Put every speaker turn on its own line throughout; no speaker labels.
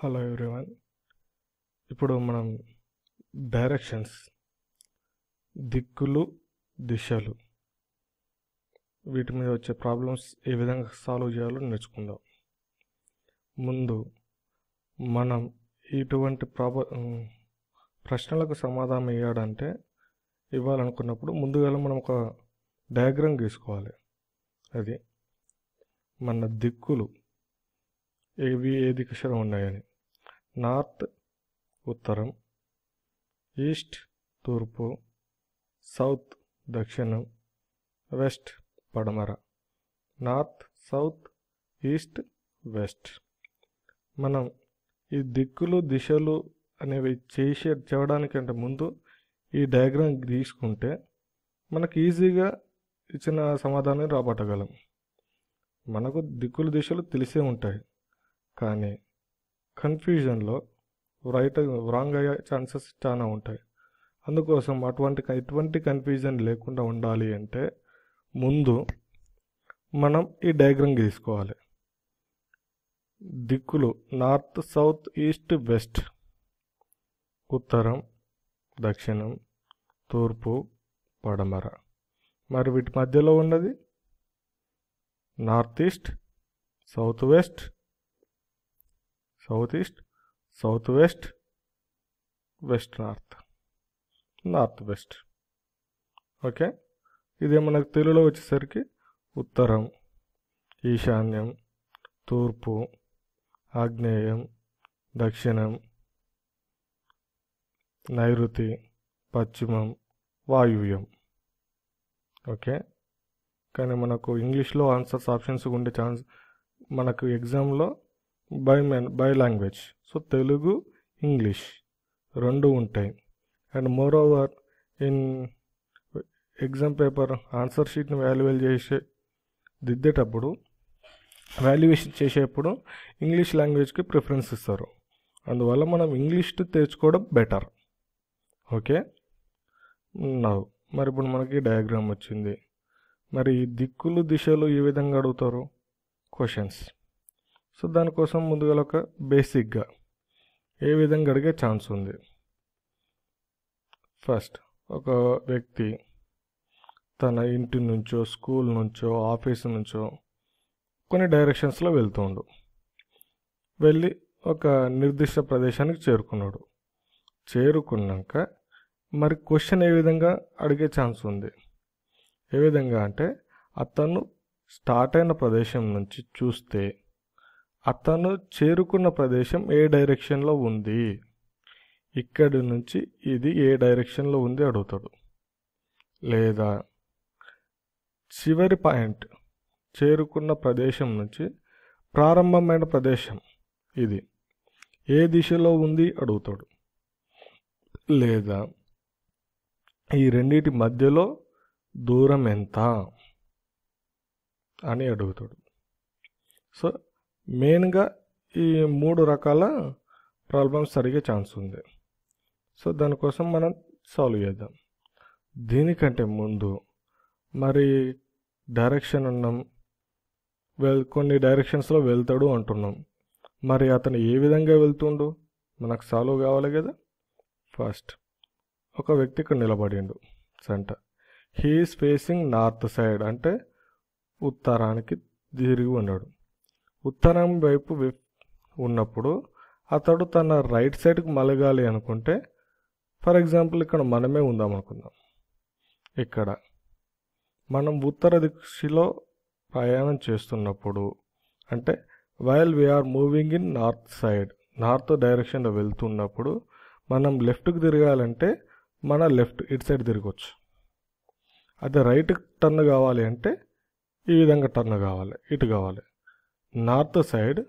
Hello everyone ఇప్పుడు మనం directions దిక్కులు దిశలు వీటి మీద వచ్చే ప్రాబ్లమ్స్ ఏ విధంగా సాల్వ్ చేయాలో నేర్చుకుందాం ముందు మనం ఇటువంటి ప్రాబ ప్రశ్నలకు సమాధానం ఇవ్వడంటే ఇవ్వాలనుకున్నప్పుడు ముందుగా మనం ఒక డయాగ్రామ్ గీసుకోవాలి అది మన దిక్కులు ఏవి ఏ దిక్కు ఉన్నాయని నార్త్ ఉత్తరం ఈస్ట్ తూర్పు సౌత్ దక్షిణం వెస్ట్ పడమర నార్త్ సౌత్ ఈస్ట్ వెస్ట్ మనం ఈ దిక్కులు దిశలు అనేవి చేసే చేయడానికంటే ముందు ఈ డయాగ్రామ్ తీసుకుంటే మనకు ఈజీగా ఇచ్చిన సమాధానం రాబట్టగలం మనకు దిక్కులు దిశలు తెలిసే ఉంటాయి కానీ కన్ఫ్యూజన్లో రైట్ రాంగ్ అయ్యే ఛాన్సెస్ చాలా ఉంటాయి అందుకోసం అటువంటి ఎటువంటి కన్ఫ్యూజన్ లేకుండా ఉండాలి అంటే ముందు మనం ఈ డయాగ్రమ్ తీసుకోవాలి దిక్కులు నార్త్ సౌత్ ఈస్ట్ వెస్ట్ ఉత్తరం దక్షిణం తూర్పు పడమర మరి వీటి మధ్యలో ఉన్నది north east south west south east south west west north north west okay ఇదే మనకు తెలుగులో వచ్చేసరికి ఉత్తరం ఈశాన్యం తూర్పు ఆగ్నేయం దక్షిణం నైరుతి పశ్చిమం వాయువ్యం ఓకే కానీ మనకు ఇంగ్లీష్లో ఆన్సర్స్ ఆప్షన్స్ ఉండే ఛాన్స్ మనకు ఎగ్జామ్లో బై మెన్ బై లాంగ్వేజ్ సో తెలుగు ఇంగ్లీష్ రెండు ఉంటాయి and moreover in exam paper answer షీట్ని వాల్యుయేట్ చేసే దిద్దేటప్పుడు వాల్యుయేషన్ చేసేటప్పుడు ఇంగ్లీష్ లాంగ్వేజ్కి ప్రిఫరెన్స్ ఇస్తారు అందువల్ల మనం ఇంగ్లీష్ తెచ్చుకోవడం బెటర్ ఓకే నా మరి ఇప్పుడు మనకి డయాగ్రామ్ వచ్చింది మరి దిక్కులు దిశలు ఏ విధంగా అడుగుతారు క్వశ్చన్స్ సో దానికోసం ముందుగా ఒక బేసిక్గా ఏ విధంగా అడిగే ఛాన్స్ ఉంది ఫస్ట్ ఒక వ్యక్తి తన ఇంటి నుంచో స్కూల్ నుంచో ఆఫీస్ నుంచో కొన్ని డైరెక్షన్స్లో వెళ్తుండు వెళ్ళి ఒక నిర్దిష్ట ప్రదేశానికి చేరుకున్నాడు చేరుకున్నాక మరి క్వశ్చన్ ఏ విధంగా అడిగే ఛాన్స్ ఉంది ఏ విధంగా అంటే అతను స్టార్ట్ అయిన ప్రదేశం నుంచి చూస్తే అతను చేరుకున్న ప్రదేశం ఏ డైరెక్షన్లో ఉంది ఇక్కడి నుంచి ఇది ఏ డైరెక్షన్లో ఉంది అడుగుతాడు లేదా చివరి పాయింట్ చేరుకున్న ప్రదేశం నుంచి ప్రారంభమైన ప్రదేశం ఇది ఏ దిశలో ఉంది అడుగుతాడు లేదా ఈ రెండింటి మధ్యలో దూరం ఎంత అని అడుగుతాడు సో మెయిన్గా ఈ మూడు రకాల ప్రాబ్లమ్స్ జరిగే ఛాన్స్ ఉంది సో దానికోసం మనం సాల్వ్ చేద్దాం దీనికంటే ముందు మరి డైరెక్షన్ ఉన్నాం వెల్ కొన్ని డైరెక్షన్స్లో వెళ్తాడు అంటున్నాం మరి అతను ఏ విధంగా వెళ్తుండు మనకు సాల్వ్ కావాలి కదా ఫస్ట్ ఒక వ్యక్తి ఇక్కడ నిలబడిండు centre he is facing north side అంటే ఉత్తరానికి తిరిగి ఉన్నాడు ఉత్తరం వైపు ఉన్నప్పుడు అతడు తన రైట్ సైడ్కి మలగాలి అనుకుంటే ఫర్ ఎగ్జాంపుల్ ఇక్కడ మనమే ఉందాం అనుకుందాం ఇక్కడ మనం ఉత్తర దిశలో ప్రయాణం చేస్తున్నప్పుడు అంటే while are moving in north side north డైరెక్షన్లో వెళ్తున్నప్పుడు మనం లెఫ్ట్కి తిరగాలంటే మన లెఫ్ట్ ఇటు సైడ్ తిరగచ్చు అదే రైట్ టర్న్ కావాలి అంటే ఈ విధంగా టర్న్ కావాలి ఇటు కావాలి నార్త్ సైడ్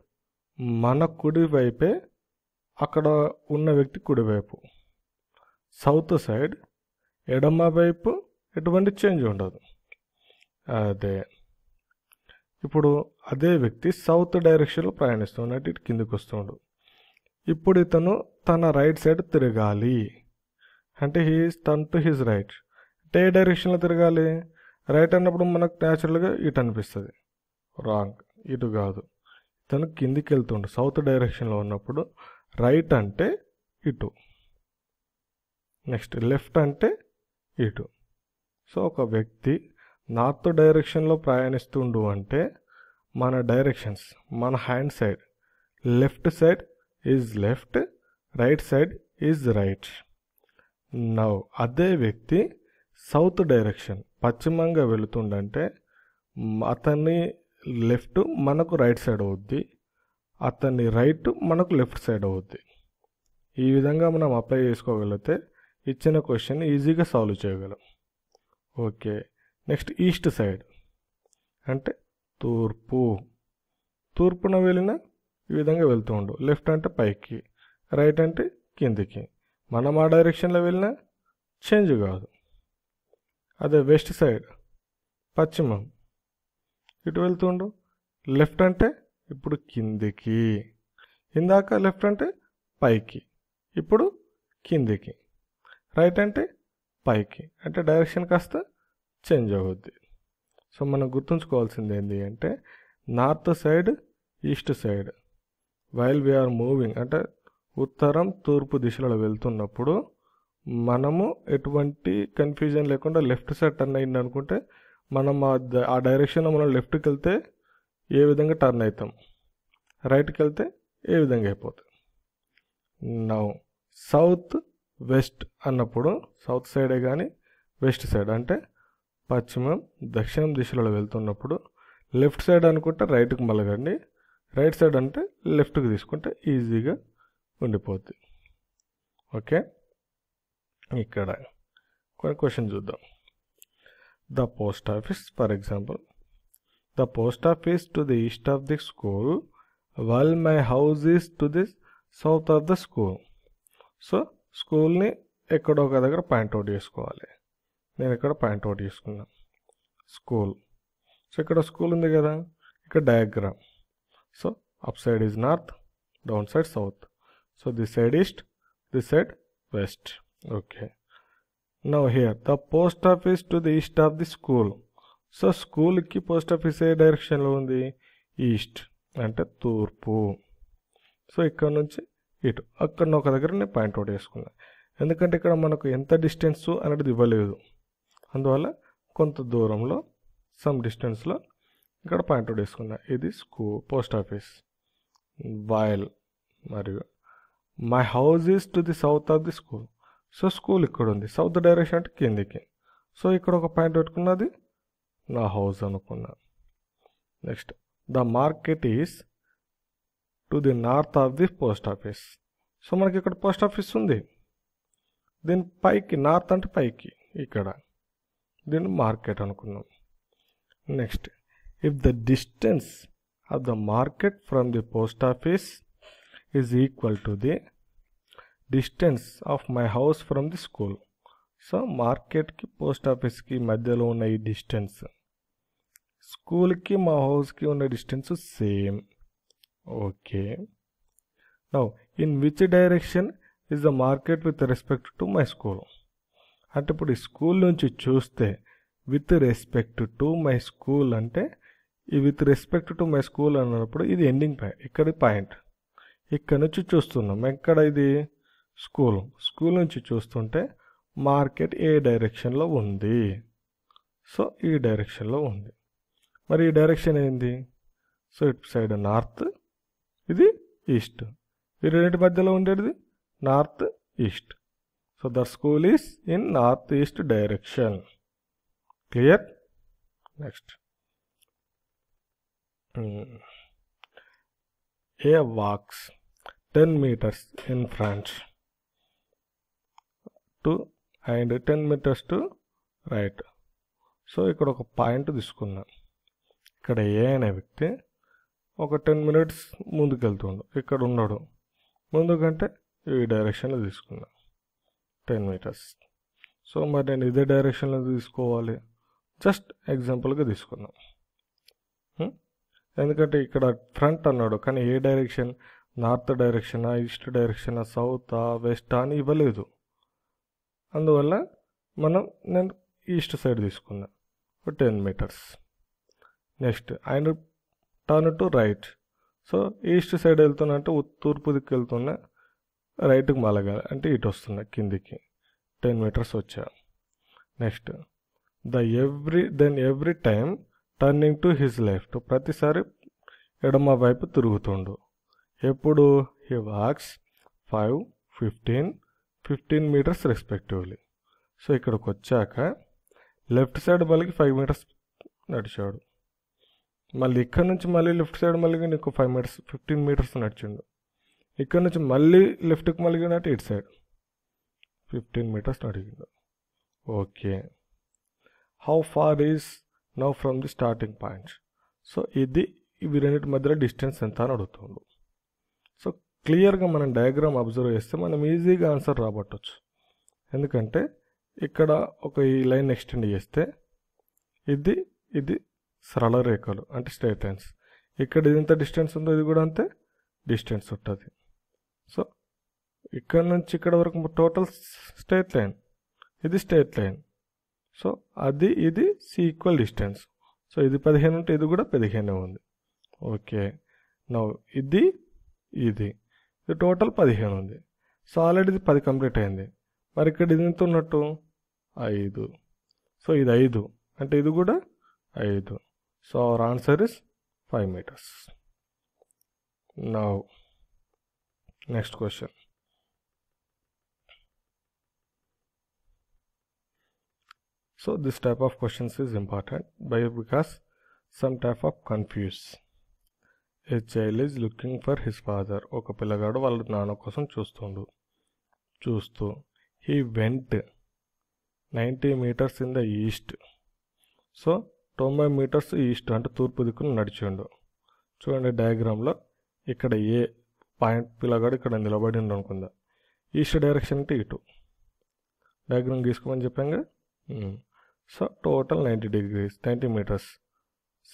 మన కుడివైపే అక్కడ ఉన్న వ్యక్తి కుడివైపు సౌత్ సైడ్ ఎడమ వైపు ఎటువంటి చేంజ్ ఉండదు అదే ఇప్పుడు అదే వ్యక్తి సౌత్ డైరెక్షన్లో ప్రయాణిస్తున్నాడు ఇటు కిందికి వస్తున్నాడు ఇప్పుడు ఇతను తన రైట్ సైడ్ తిరగాలి అంటే he turn to his right అంటే ఏ డైరెక్షన్లో తిరగాలి రైట్ అన్నప్పుడు మనకు న్యాచురల్గా ఇటు అనిపిస్తుంది రాంగ్ ఇటు కాదు తను కిందికి వెళ్తుండు సౌత్ డైరెక్షన్లో ఉన్నప్పుడు రైట్ అంటే ఇటు నెక్స్ట్ లెఫ్ట్ అంటే ఇటు సో ఒక వ్యక్తి నార్త్ డైరెక్షన్లో ప్రయాణిస్తుండు అంటే మన డైరెక్షన్స్ మన hand side left side is left right side is right now అదే వ్యక్తి సౌత్ డైరెక్షన్ పశ్చిమంగా వెళుతుండంటే అతని లెఫ్ట్ మనకు రైట్ సైడ్ అవుద్ది అతని రైట్ మనకు లెఫ్ట్ సైడ్ అవుద్ది ఈ విధంగా మనం అప్లై చేసుకోగలిగితే ఇచ్చిన క్వశ్చన్ ఈజీగా సాల్వ్ చేయగలం ఓకే నెక్స్ట్ ఈస్ట్ సైడ్ అంటే తూర్పు తూర్పున వెళ్ళిన ఈ విధంగా వెళ్తూ ఉండు లెఫ్ట్ అంటే పైకి రైట్ అంటే కిందికి మనం ఆ డైరెక్షన్లో వెళ్ళినా చేంజ్ కాదు అదే వెస్ట్ సైడ్ పశ్చిమం ఇటు వెళ్తుండు లెఫ్ట్ అంటే ఇప్పుడు కిందికి ఇందాక లెఫ్ట్ అంటే పైకి ఇప్పుడు కిందికి రైట్ అంటే పైకి అంటే డైరెక్షన్ కాస్త చేంజ్ అవుద్ది సో మనం గుర్తుంచుకోవాల్సింది ఏంటి అంటే north side east side while we are moving అంటే ఉత్తరం తూర్పు దిశలో వెళ్తున్నప్పుడు మనము ఎటువంటి కన్ఫ్యూజన్ లేకుండా లెఫ్ట్ సైడ్ టర్న్ అయింది అనుకుంటే మనం ఆ డైరెక్షన్లో మనం లెఫ్ట్కి వెళ్తే ఏ విధంగా టర్న్ అవుతాం రైట్కి వెళ్తే ఏ విధంగా అయిపోతుంది నా సౌత్ వెస్ట్ అన్నప్పుడు సౌత్ సైడే కానీ వెస్ట్ సైడ్ అంటే పశ్చిమం దక్షిణం దిశలో వెళ్తున్నప్పుడు లెఫ్ట్ సైడ్ అనుకుంటే రైట్కి మలగండి రైట్ సైడ్ అంటే లెఫ్ట్కి తీసుకుంటే ఈజీగా ఉండిపోద్ది ఓకే ఇక్కడ కొన్ని క్వశ్చన్ చూద్దాం the post office for example the post office to the east of the school while my house is to the south of the school so స్కూల్ని ఎక్కడో ఒక దగ్గర అవుట్ చేసుకోవాలి నేను ఇక్కడ అవుట్ చేసుకున్నా స్కూల్ సో ఇక్కడ స్కూల్ ఉంది కదా ఇక్కడ diagram so up side is north down side south so this side east this side west okay Now here the post office to the east of the school so స్కూల్కి post office ఏ డైరెక్షన్లో ఉంది east అంటే తూర్పు so ఇక్కడ నుంచి ఇటు అక్కడ ఒక దగ్గర నేను పాయింట్అవుట్ చేసుకున్నాను ఎందుకంటే ఇక్కడ మనకు ఎంత డిస్టెన్స్ అనేది ఇవ్వలేదు అందువల్ల కొంత దూరంలో సమ్ డిస్టెన్స్లో ఇక్కడ పాయింట్అవుట్ చేసుకున్నా ఇది స్కూల్ పోస్ట్ ఆఫీస్ వాయల్ మరియు my house is to the south of the school so school ఇక్కడ ఉంది సౌత్ డైరెక్షన్ అంటే కిందికి సో ఇక్కడ ఒక పాయింట్ పెట్టుకున్నది నా హౌస్ అనుకున్నా next the market is to the north of the post office so మనకి ఇక్కడ పోస్ట్ ఆఫీస్ ఉంది దీని పైకి నార్త్ అంటే పైకి ఇక్కడ దీన్ని మార్కెట్ అనుకున్నాం next if the distance of the market from the post office is equal to the distance of my house from the school so మార్కెట్కి పోస్ట్ ఆఫీస్కి మధ్యలో ఉన్న ఈ డిస్టెన్స్ స్కూల్కి మా హౌస్కి ఉన్న distance same okay now in which direction is the market with respect to my school అంటే ఇప్పుడు ఈ స్కూల్ నుంచి చూస్తే with respect to my school అంటే ఈ with respect to my school అన్నప్పుడు ఇది ఎండింగ్ పాయింట్ ఇక్కడ పాయింట్ ఇక్కడ నుంచి చూస్తున్నాం ఎక్కడ ఇది స్కూల్ స్కూల్ నుంచి చూస్తుంటే మార్కెట్ ఏ డైరెక్షన్లో ఉంది సో ఈ డైరెక్షన్లో ఉంది మరి ఈ డైరెక్షన్ ఏంది సో ఇటు సైడ్ నార్త్ ఇది ఈస్ట్ ఈ రెండింటి మధ్యలో ఉండేది north east so the school is in north east direction clear next A walks ten metres in front to and ten metres to right so ఇక్కడ ఒక పాయింట్ తీసుకున్నాం ఇక్కడ ఏ అనే వ్యక్తి ఒక టెన్ మినిట్స్ ముందుకెళ్తుండు ఇక్కడ ఉన్నాడు ముందుకంటే ఈ డైరెక్షన్లో తీసుకున్నా టెన్ మీటర్స్ సో మరి నేను ఇదే డైరెక్షన్లో తీసుకోవాలి జస్ట్ ఎగ్జాంపుల్గా తీసుకున్నాం ఎందుకంటే ఇక్కడ ఫ్రంట్ అన్నాడు కానీ ఏ డైరెక్షన్ నార్త్ డైరెక్షనా ఈస్ట్ డైరెక్షనా సౌతా వెస్టా అని ఇవ్వలేదు అందువల్ల మనం నేను ఈస్ట్ సైడ్ తీసుకున్నా ఒక టెన్ మీటర్స్ నెక్స్ట్ ఆయన turn to right so east side వెళ్తున్నా అంటే తూర్పు దిక్కు వెళ్తున్నా రైట్కి మలగాలి అంటే ఇటు వస్తున్నా కిందికి టెన్ మీటర్స్ వచ్చా next the every then every time turning to his left ప్రతిసారి ఎడమ వైపు తిరుగుతుండు ఎప్పుడు he walks five fifteen fifteen metres respectively so ఇక్కడికి వచ్చాక లెఫ్ట్ సైడ్ మళ్ళీ ఫైవ్ మీటర్స్ నడిచాడు మళ్ళీ ఇక్కడ నుంచి మళ్ళీ లెఫ్ట్ సైడ్ మళ్ళీ నీకు ఫైవ్ మీటర్స్ ఫిఫ్టీన్ మీటర్స్ నడిచిండు ఇక్కడ నుంచి మళ్ళీ లెఫ్ట్కి మళ్ళీనట్టు ఇటు సైడ్ ఫిఫ్టీన్ మీటర్స్ నడిగిండు okay how far is now from the starting points so ఇది ఇవి రెండింటి మధ్యలో డిస్టెన్స్ ఎంత అని అడుగుతుండు క్లియర్గా మనం డయాగ్రామ్ అబ్జర్వ్ చేస్తే మనం ఈజీగా ఆన్సర్ రాబట్టచ్చు ఎందుకంటే ఇక్కడ ఒక ఈ లైన్ ఎక్స్టెండ్ చేస్తే ఇది ఇది సరళ రేఖలు అంటే స్ట్రేట్ లైన్స్ ఇక్కడ ఇది ఎంత డిస్టెన్స్ ఉందో ఇది కూడా అంతే డిస్టెన్స్ ఉంటుంది సో ఇక్కడ నుంచి ఇక్కడ వరకు టోటల్ స్ట్రైట్ లైన్ ఇది స్ట్రైట్ లైన్ సో అది ఇది ఈక్వల్ డిస్టెన్స్ సో ఇది పదిహేను ఉంటే ఇది కూడా పదిహేనే ఉంది ఓకే నవ్వు ఇది ఇది ఇది టోటల్ పదిహేను ఉంది సో ఆల్రెడీ ఇది పది కంప్లీట్ అయింది మరి ఇక్కడ ఇది ఎంత ఉన్నట్టు ఐదు సో ఇది ఐదు అంటే ఇది కూడా ఐదు so our answer is five metres నా next question so this type of questions is important by because some type of confuse a child is looking for his father ఒక పిల్లగాడు వాళ్ళ నాన్న కోసం చూస్తుండు చూస్తూ he went ninety metres in the east so తొంభై మీటర్స్ ఈస్ట్ అంటే తూర్పు దిక్కున నడిచిండు చూడండి డయాగ్రామ్లో ఇక్కడ ఏ పాయింట్ పిల్లగాడు ఇక్కడ నిలబడి అనుకుందా ఈస్ట్ డైరెక్షన్ అంటే ఇటు డయాగ్రామ్ గీసుకోమని చెప్పాంగా so total ninety degrees ninety metres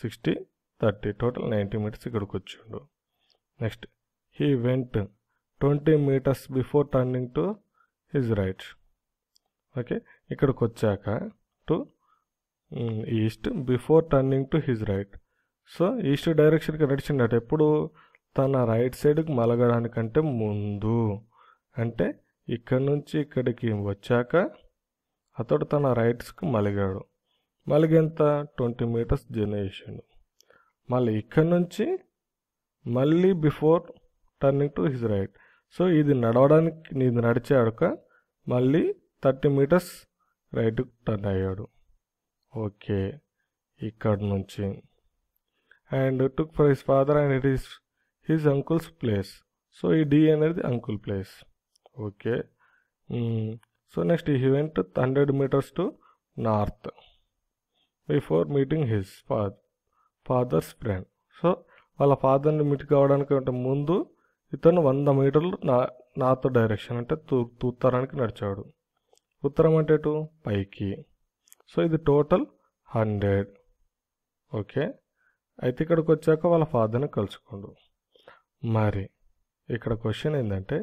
sixty thirty total ninety metres ఇక్కడికి వచ్చిండు next he went twenty metres before turning to his right okay ఇక్కడికి వచ్చాక to east before turning to his right so east డైరెక్షన్కి నడిచిండట ఎప్పుడు తన right సైడ్కి మలగడానికంటే ముందు అంటే ఇక్కడ నుంచి ఇక్కడికి వచ్చాక అతడు తన రైట్స్కి మలిగాడు మలిగేంత ట్వంటీ మీటర్స్ జర్నీ చేసిండు మళ్ళీ ఇక్కడ నుంచి మళ్ళీ before turning to his right so ఇది నడవడానికి ఇది నడిచాడుక మళ్ళీ థర్టీ మీటర్స్ రైట్ టర్న్ అయ్యాడు ఓకే ఇక్కడ నుంచి and took for his father and it is his uncle's place so ఈ డి అనేది uncle place okay so next ఈ event hundred metres to north before meeting his father father's friend so వాళ్ళ ఫాదర్ని meet కావడానికి అంటే ముందు ఇతను వంద మీటర్లు నా నాతో డైరెక్షన్ అంటే తూ ఉత్తరానికి నడిచాడు ఉత్తరం అంటే టూ పైకి సో ఇది టోటల్ హండ్రెడ్ ఓకే అయితే ఇక్కడికి వచ్చాక వాళ్ళ ఫాదర్ని కలుసుకోండు మరి ఇక్కడ క్వశ్చన్ ఏంటంటే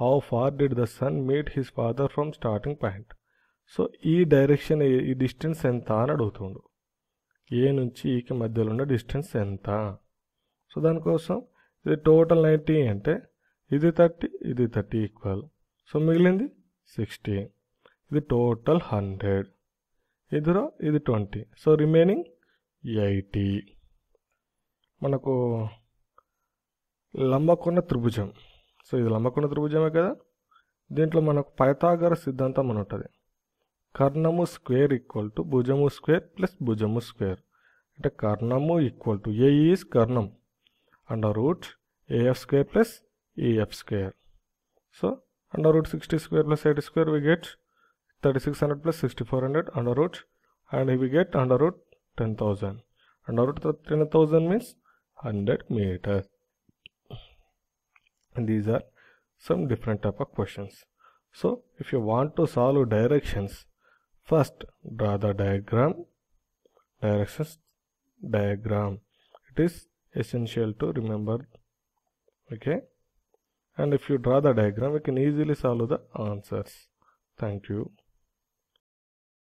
how far did the son meet his father from starting point so ఈ డైరెక్షన్ ఈ డిస్టెన్స్ ఎంత అని అడుగుతుండు ఏ నుంచి ఈకి మధ్యలో ఉన్న డిస్టెన్స్ ఎంత సో దానికోసం ఇది టోటల్ నైంటీ అంటే ఇది థర్టీ ఇది థర్టీ ఈక్వల్ సో మిగిలింది సిక్స్టీ ఇది టోటల్ హండ్రెడ్ ఇదిరో ఇది ట్వంటీ సో రిమైనింగ్ ఎయిటీ మనకు లంబకొండ త్రిభుజం సో ఇది లంబకొండ త్రిభుజమే కదా దీంట్లో మనకు పైతాగర సిద్ధాంతం అని ఉంటుంది ಕರ್ಣಮು ಸ್ಕ್ವೇರ್ ಈಕ್ವಲ್ ಟು ಭುಜಮು ಸ್ಕ್ವೇರ್ ಪ್ಲಸ್ ಭುಜಮು ಸ್ಕ್ವೇರ್ అంటే కర్ణము ఈక్వల్ టు ఏ ఈజ్ కర్ణం under root AF square plus EF square so under root sixty square plus eighty square we get thirty six hundred plus sixty four hundred under root and we get under root ten thousand under root ten thousand means hundred metre these are some different type of questions so if you want to solve directions First, draw the diagram, directions diagram. It is essential to remember. Okay. And if you draw the diagram, you can easily solve the answers. Thank you.